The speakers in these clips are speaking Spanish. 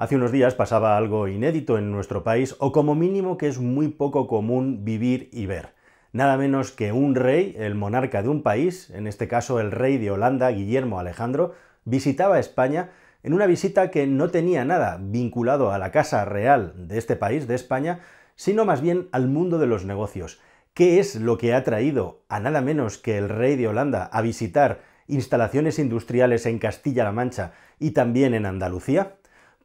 Hace unos días pasaba algo inédito en nuestro país, o como mínimo que es muy poco común vivir y ver. Nada menos que un rey, el monarca de un país, en este caso el rey de Holanda, Guillermo Alejandro, visitaba España en una visita que no tenía nada vinculado a la Casa Real de este país, de España, sino más bien al mundo de los negocios. ¿Qué es lo que ha traído a nada menos que el rey de Holanda a visitar instalaciones industriales en Castilla-La Mancha y también en Andalucía?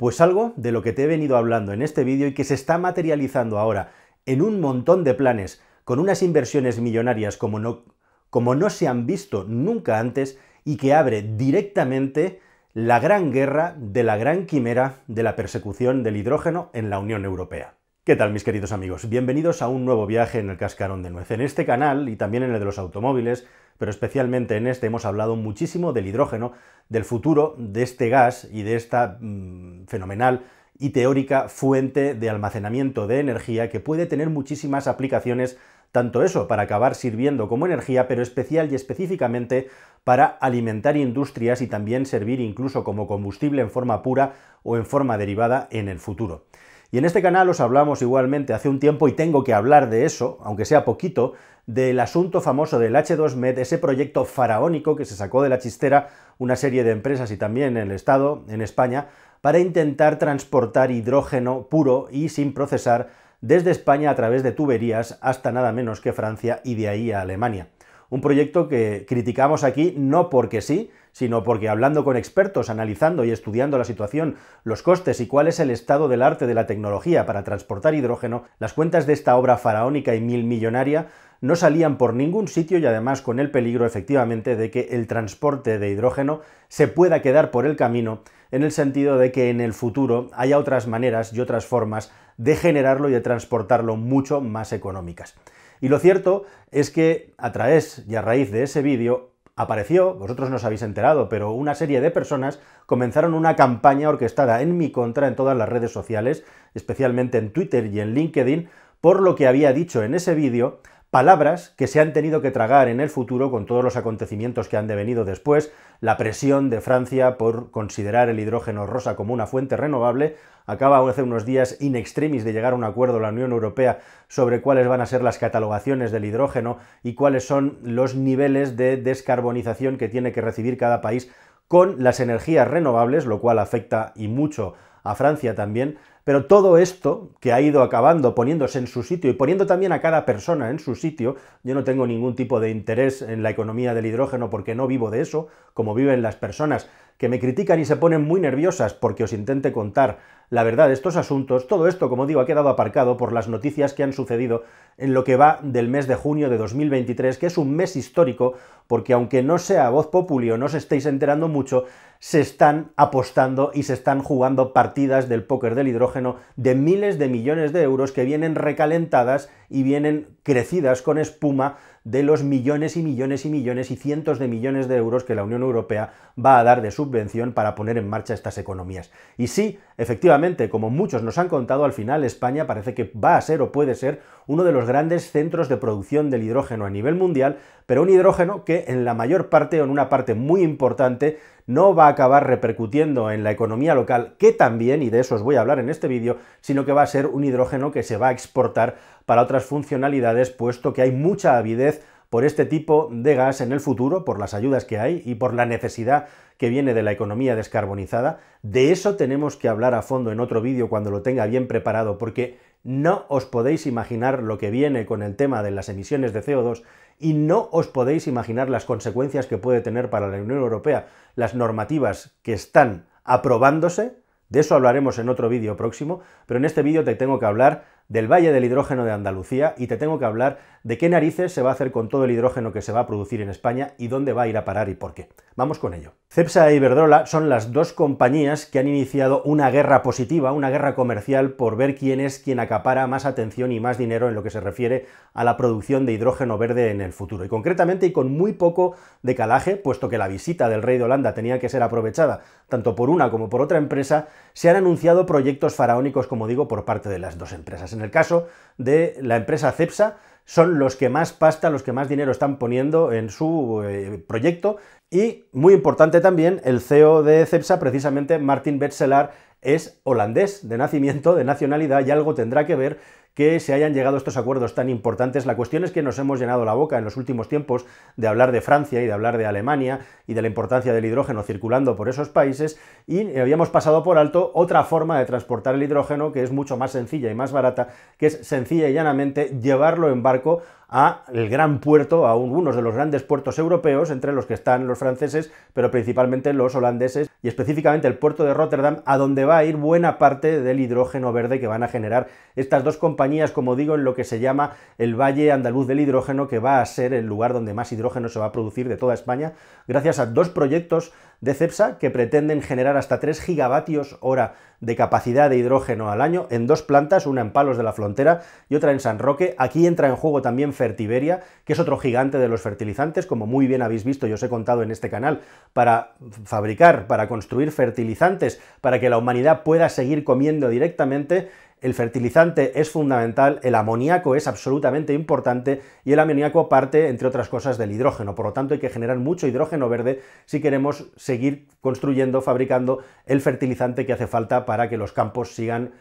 Pues algo de lo que te he venido hablando en este vídeo y que se está materializando ahora en un montón de planes, con unas inversiones millonarias como no, como no se han visto nunca antes y que abre directamente la gran guerra de la gran quimera de la persecución del hidrógeno en la Unión Europea. ¿Qué tal mis queridos amigos? Bienvenidos a un nuevo viaje en el cascarón de nuez. En este canal y también en el de los automóviles, pero especialmente en este hemos hablado muchísimo del hidrógeno, del futuro de este gas y de esta mm, fenomenal y teórica fuente de almacenamiento de energía que puede tener muchísimas aplicaciones, tanto eso para acabar sirviendo como energía, pero especial y específicamente para alimentar industrias y también servir incluso como combustible en forma pura o en forma derivada en el futuro. Y en este canal os hablamos igualmente hace un tiempo, y tengo que hablar de eso, aunque sea poquito, del asunto famoso del H2Med, ese proyecto faraónico que se sacó de la chistera una serie de empresas y también el Estado, en España, para intentar transportar hidrógeno puro y sin procesar desde España a través de tuberías hasta nada menos que Francia y de ahí a Alemania. Un proyecto que criticamos aquí no porque sí, sino porque hablando con expertos, analizando y estudiando la situación, los costes y cuál es el estado del arte de la tecnología para transportar hidrógeno, las cuentas de esta obra faraónica y mil millonaria no salían por ningún sitio y además con el peligro efectivamente de que el transporte de hidrógeno se pueda quedar por el camino en el sentido de que en el futuro haya otras maneras y otras formas de generarlo y de transportarlo mucho más económicas. Y lo cierto es que a través y a raíz de ese vídeo apareció, vosotros no os habéis enterado, pero una serie de personas comenzaron una campaña orquestada en mi contra en todas las redes sociales, especialmente en Twitter y en LinkedIn, por lo que había dicho en ese vídeo palabras que se han tenido que tragar en el futuro con todos los acontecimientos que han devenido después, la presión de Francia por considerar el hidrógeno rosa como una fuente renovable, acaba hace unos días in extremis de llegar a un acuerdo la Unión Europea sobre cuáles van a ser las catalogaciones del hidrógeno y cuáles son los niveles de descarbonización que tiene que recibir cada país con las energías renovables, lo cual afecta y mucho a Francia también, pero todo esto que ha ido acabando poniéndose en su sitio y poniendo también a cada persona en su sitio, yo no tengo ningún tipo de interés en la economía del hidrógeno porque no vivo de eso, como viven las personas que me critican y se ponen muy nerviosas porque os intente contar la verdad de estos asuntos, todo esto, como digo, ha quedado aparcado por las noticias que han sucedido en lo que va del mes de junio de 2023, que es un mes histórico, porque aunque no sea voz populi o no os estéis enterando mucho, se están apostando y se están jugando partidas del póker del hidrógeno de miles de millones de euros que vienen recalentadas y vienen crecidas con espuma de los millones y millones y millones y cientos de millones de euros que la Unión Europea va a dar de subvención para poner en marcha estas economías. Y sí, efectivamente, como muchos nos han contado, al final España parece que va a ser o puede ser uno de los grandes centros de producción del hidrógeno a nivel mundial, pero un hidrógeno que en la mayor parte o en una parte muy importante no va a acabar repercutiendo en la economía local, que también, y de eso os voy a hablar en este vídeo, sino que va a ser un hidrógeno que se va a exportar para otras funcionalidades, puesto que hay mucha avidez por este tipo de gas en el futuro, por las ayudas que hay y por la necesidad que viene de la economía descarbonizada. De eso tenemos que hablar a fondo en otro vídeo cuando lo tenga bien preparado, porque no os podéis imaginar lo que viene con el tema de las emisiones de CO2 y no os podéis imaginar las consecuencias que puede tener para la Unión Europea las normativas que están aprobándose. De eso hablaremos en otro vídeo próximo, pero en este vídeo te tengo que hablar del Valle del Hidrógeno de Andalucía y te tengo que hablar de qué narices se va a hacer con todo el hidrógeno que se va a producir en España y dónde va a ir a parar y por qué. Vamos con ello. Cepsa e Iberdrola son las dos compañías que han iniciado una guerra positiva, una guerra comercial por ver quién es quien acapara más atención y más dinero en lo que se refiere a la producción de hidrógeno verde en el futuro. Y concretamente y con muy poco decalaje, puesto que la visita del rey de Holanda tenía que ser aprovechada tanto por una como por otra empresa, se han anunciado proyectos faraónicos, como digo, por parte de las dos empresas el caso de la empresa Cepsa, son los que más pasta, los que más dinero están poniendo en su eh, proyecto. Y muy importante también, el CEO de Cepsa, precisamente Martin Betzelar, es holandés de nacimiento, de nacionalidad, y algo tendrá que ver que se hayan llegado a estos acuerdos tan importantes. La cuestión es que nos hemos llenado la boca en los últimos tiempos de hablar de Francia y de hablar de Alemania y de la importancia del hidrógeno circulando por esos países y habíamos pasado por alto otra forma de transportar el hidrógeno que es mucho más sencilla y más barata, que es sencilla y llanamente llevarlo en barco a el gran puerto, a unos de los grandes puertos europeos, entre los que están los franceses, pero principalmente los holandeses, y específicamente el puerto de Rotterdam, a donde va a ir buena parte del hidrógeno verde que van a generar estas dos compañías, como digo, en lo que se llama el Valle Andaluz del Hidrógeno, que va a ser el lugar donde más hidrógeno se va a producir de toda España, gracias a dos proyectos de CEPSA que pretenden generar hasta 3 gigavatios hora de capacidad de hidrógeno al año en dos plantas, una en Palos de la Frontera y otra en San Roque. Aquí entra en juego también Fertiberia, que es otro gigante de los fertilizantes, como muy bien habéis visto y os he contado en este canal, para fabricar, para construir fertilizantes, para que la humanidad pueda seguir comiendo directamente el fertilizante es fundamental, el amoníaco es absolutamente importante y el amoníaco parte, entre otras cosas, del hidrógeno. Por lo tanto, hay que generar mucho hidrógeno verde si queremos seguir construyendo, fabricando el fertilizante que hace falta para que los campos sigan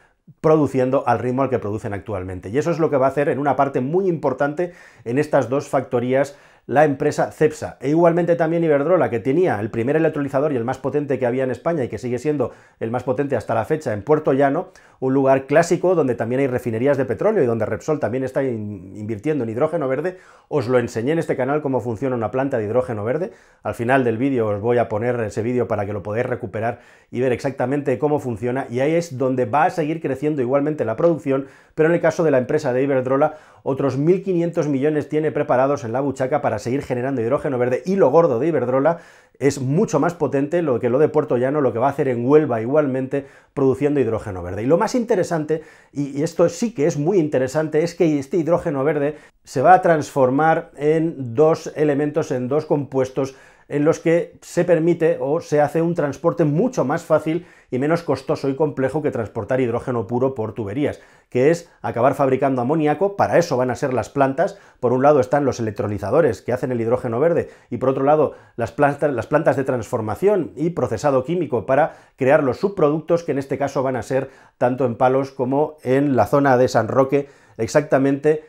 produciendo al ritmo al que producen actualmente. Y eso es lo que va a hacer en una parte muy importante en estas dos factorías la empresa Cepsa. E igualmente también Iberdrola, que tenía el primer electrolizador y el más potente que había en España y que sigue siendo el más potente hasta la fecha en Puerto Llano, un lugar clásico donde también hay refinerías de petróleo y donde Repsol también está invirtiendo en hidrógeno verde. Os lo enseñé en este canal cómo funciona una planta de hidrógeno verde. Al final del vídeo os voy a poner ese vídeo para que lo podáis recuperar y ver exactamente cómo funciona. Y ahí es donde va a seguir creciendo igualmente la producción, pero en el caso de la empresa de Iberdrola, otros 1.500 millones tiene preparados en la buchaca para para seguir generando hidrógeno verde y lo gordo de Iberdrola es mucho más potente lo que lo de Puerto Llano, lo que va a hacer en Huelva igualmente, produciendo hidrógeno verde. Y lo más interesante, y esto sí que es muy interesante, es que este hidrógeno verde se va a transformar en dos elementos, en dos compuestos en los que se permite o se hace un transporte mucho más fácil y menos costoso y complejo que transportar hidrógeno puro por tuberías, que es acabar fabricando amoníaco, para eso van a ser las plantas, por un lado están los electrolizadores que hacen el hidrógeno verde y por otro lado las plantas, las plantas de transformación y procesado químico para crear los subproductos que en este caso van a ser tanto en Palos como en la zona de San Roque exactamente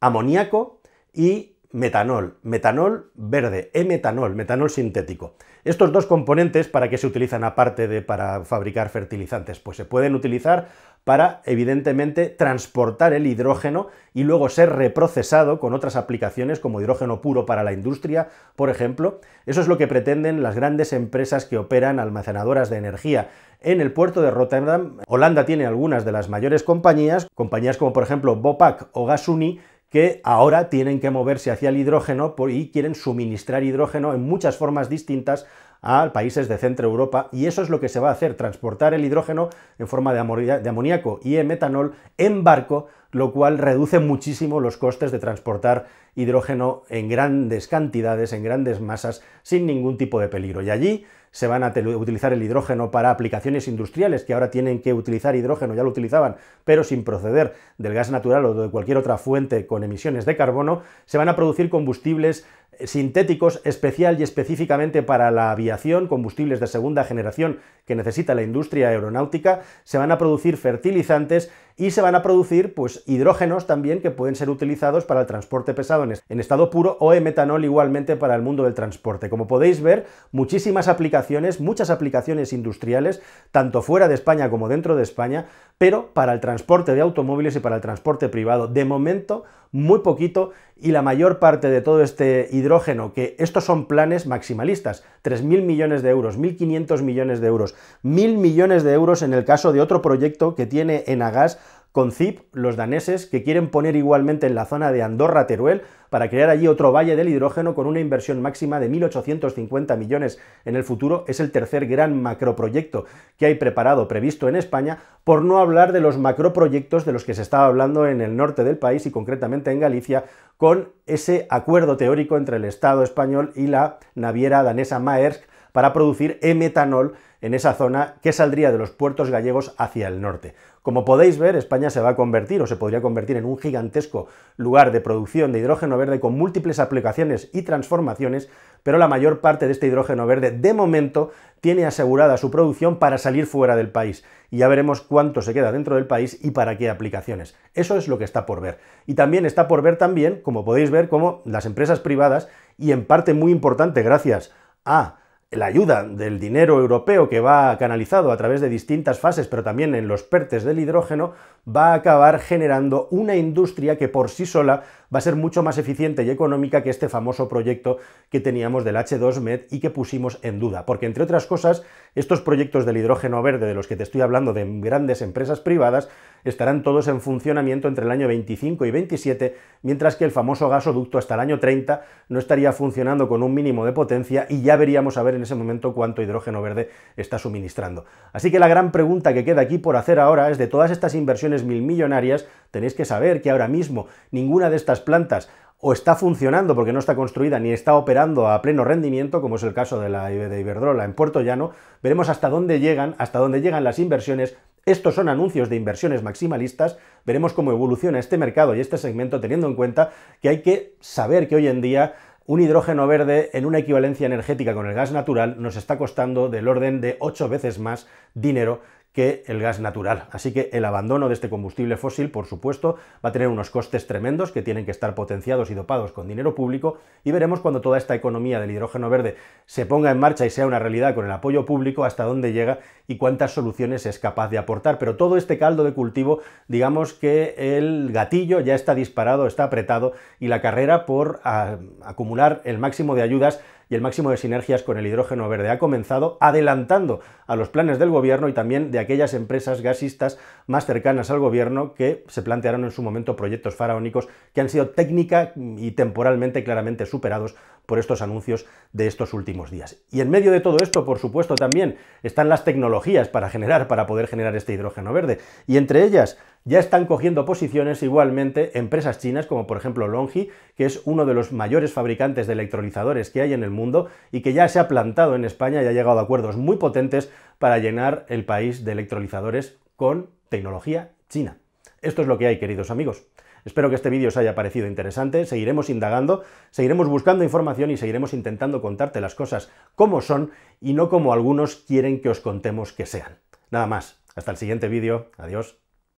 amoníaco y metanol, metanol verde, e-metanol, metanol sintético. Estos dos componentes, ¿para qué se utilizan aparte de para fabricar fertilizantes? Pues se pueden utilizar para, evidentemente, transportar el hidrógeno y luego ser reprocesado con otras aplicaciones como hidrógeno puro para la industria, por ejemplo. Eso es lo que pretenden las grandes empresas que operan almacenadoras de energía. En el puerto de Rotterdam, Holanda tiene algunas de las mayores compañías, compañías como por ejemplo Bopac o Gasuni, que ahora tienen que moverse hacia el hidrógeno y quieren suministrar hidrógeno en muchas formas distintas a países de centro Europa y eso es lo que se va a hacer, transportar el hidrógeno en forma de amoníaco y en metanol en barco, lo cual reduce muchísimo los costes de transportar hidrógeno en grandes cantidades, en grandes masas, sin ningún tipo de peligro. Y allí se van a utilizar el hidrógeno para aplicaciones industriales, que ahora tienen que utilizar hidrógeno, ya lo utilizaban, pero sin proceder del gas natural o de cualquier otra fuente con emisiones de carbono, se van a producir combustibles sintéticos especial y específicamente para la aviación, combustibles de segunda generación que necesita la industria aeronáutica, se van a producir fertilizantes y se van a producir pues hidrógenos también que pueden ser utilizados para el transporte pesado en estado puro o en metanol igualmente para el mundo del transporte. Como podéis ver, muchísimas aplicaciones, muchas aplicaciones industriales, tanto fuera de España como dentro de España, pero para el transporte de automóviles y para el transporte privado. De momento, muy poquito y la mayor parte de todo este hidrógeno, que estos son planes maximalistas, 3.000 millones de euros, 1.500 millones de euros, 1.000 millones de euros en el caso de otro proyecto que tiene en agas con CIP los daneses, que quieren poner igualmente en la zona de Andorra-Teruel para crear allí otro valle del hidrógeno con una inversión máxima de 1.850 millones en el futuro. Es el tercer gran macroproyecto que hay preparado, previsto en España, por no hablar de los macroproyectos de los que se estaba hablando en el norte del país y concretamente en Galicia, con ese acuerdo teórico entre el Estado español y la naviera danesa Maersk para producir e-metanol en esa zona que saldría de los puertos gallegos hacia el norte. Como podéis ver, España se va a convertir o se podría convertir en un gigantesco lugar de producción de hidrógeno verde con múltiples aplicaciones y transformaciones, pero la mayor parte de este hidrógeno verde de momento tiene asegurada su producción para salir fuera del país y ya veremos cuánto se queda dentro del país y para qué aplicaciones. Eso es lo que está por ver. Y también está por ver también, como podéis ver, cómo las empresas privadas y en parte muy importante gracias a la ayuda del dinero europeo que va canalizado a través de distintas fases, pero también en los pertes del hidrógeno, va a acabar generando una industria que por sí sola va a ser mucho más eficiente y económica que este famoso proyecto que teníamos del H2Med y que pusimos en duda. Porque, entre otras cosas, estos proyectos del hidrógeno verde de los que te estoy hablando de grandes empresas privadas estarán todos en funcionamiento entre el año 25 y 27, mientras que el famoso gasoducto hasta el año 30 no estaría funcionando con un mínimo de potencia y ya veríamos a ver en ese momento cuánto hidrógeno verde está suministrando. Así que la gran pregunta que queda aquí por hacer ahora es de todas estas inversiones mil millonarias, tenéis que saber que ahora mismo ninguna de estas plantas o está funcionando porque no está construida ni está operando a pleno rendimiento, como es el caso de la de Iberdrola en Puerto Llano, veremos hasta dónde llegan, hasta dónde llegan las inversiones estos son anuncios de inversiones maximalistas. Veremos cómo evoluciona este mercado y este segmento teniendo en cuenta que hay que saber que hoy en día un hidrógeno verde en una equivalencia energética con el gas natural nos está costando del orden de ocho veces más dinero que el gas natural. Así que el abandono de este combustible fósil, por supuesto, va a tener unos costes tremendos que tienen que estar potenciados y dopados con dinero público y veremos cuando toda esta economía del hidrógeno verde se ponga en marcha y sea una realidad con el apoyo público hasta dónde llega y cuántas soluciones es capaz de aportar. Pero todo este caldo de cultivo, digamos que el gatillo ya está disparado, está apretado y la carrera por ah, acumular el máximo de ayudas y el máximo de sinergias con el hidrógeno verde. Ha comenzado adelantando a los planes del gobierno y también de aquellas empresas gasistas más cercanas al gobierno que se plantearon en su momento proyectos faraónicos que han sido técnica y temporalmente claramente superados por estos anuncios de estos últimos días. Y en medio de todo esto, por supuesto, también están las tecnologías para generar, para poder generar este hidrógeno verde. Y entre ellas, ya están cogiendo posiciones igualmente empresas chinas como por ejemplo Longhi, que es uno de los mayores fabricantes de electrolizadores que hay en el mundo y que ya se ha plantado en España y ha llegado a acuerdos muy potentes para llenar el país de electrolizadores con tecnología china. Esto es lo que hay, queridos amigos. Espero que este vídeo os haya parecido interesante, seguiremos indagando, seguiremos buscando información y seguiremos intentando contarte las cosas como son y no como algunos quieren que os contemos que sean. Nada más, hasta el siguiente vídeo, adiós.